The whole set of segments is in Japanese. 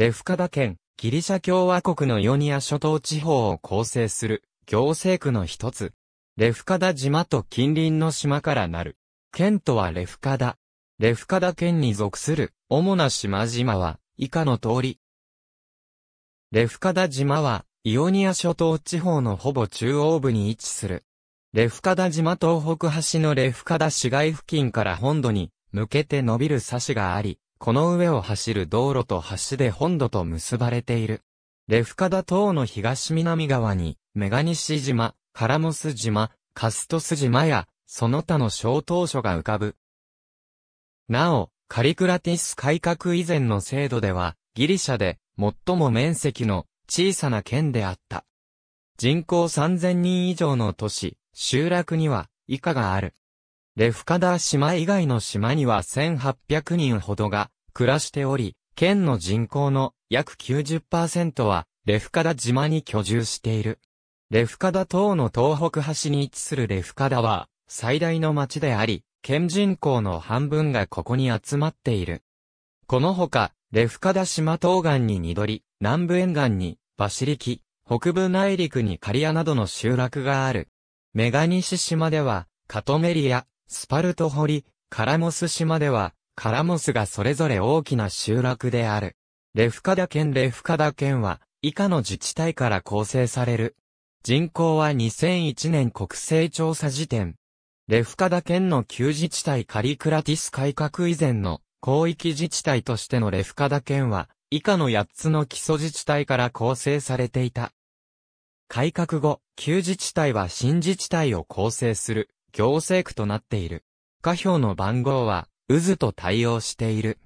レフカダ県、ギリシャ共和国のヨニア諸島地方を構成する、行政区の一つ。レフカダ島と近隣の島からなる。県とはレフカダ。レフカダ県に属する、主な島々は、以下の通り。レフカダ島は、イオニア諸島地方のほぼ中央部に位置する。レフカダ島東北端のレフカダ市街付近から本土に向けて伸びる差しがあり、この上を走る道路と橋で本土と結ばれている。レフカダ島の東南側に、メガニシ島、カラモス島、カストス島や、その他の小島所が浮かぶ。なお、カリクラティス改革以前の制度では、ギリシャで最も面積の小さな県であった。人口3000人以上の都市、集落には以下がある。レフカダ島以外の島には1800人ほどが暮らしており、県の人口の約90%はレフカダ島に居住している。レフカダ島の東北端に位置するレフカダは最大の町であり、県人口の半分がここに集まっている。このほか、レフカダ島東岸に二度り、南部沿岸にバシリキ、北部内陸にカリアなどの集落がある。メガニシ島では、カトメリア、スパルト堀、カラモス島では、カラモスがそれぞれ大きな集落である。レフカダ県レフカダ県は、以下の自治体から構成される。人口は2001年国勢調査時点。レフカダ県の旧自治体カリクラティス改革以前の広域自治体としてのレフカダ県は、以下の8つの基礎自治体から構成されていた。改革後、旧自治体は新自治体を構成する。行政区となっている。下表の番号は、渦と対応している。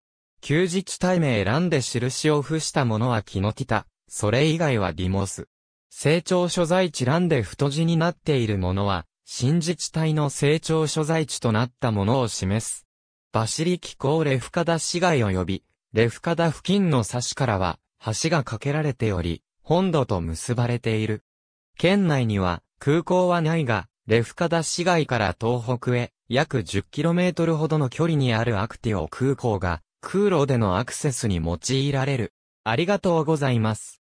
旧自治体名んで印を付したものは木のタ、それ以外はディモス。成長所在地欄で太字になっているものは、新自治体の成長所在地となったものを示す。バシリ気候レフカダ市街及び、レフカダ付近の差しからは、橋が架けられており、本土と結ばれている。県内には、空港はないが、レフカダ市街から東北へ約 10km ほどの距離にあるアクティオ空港が空路でのアクセスに用いられる。ありがとうございます。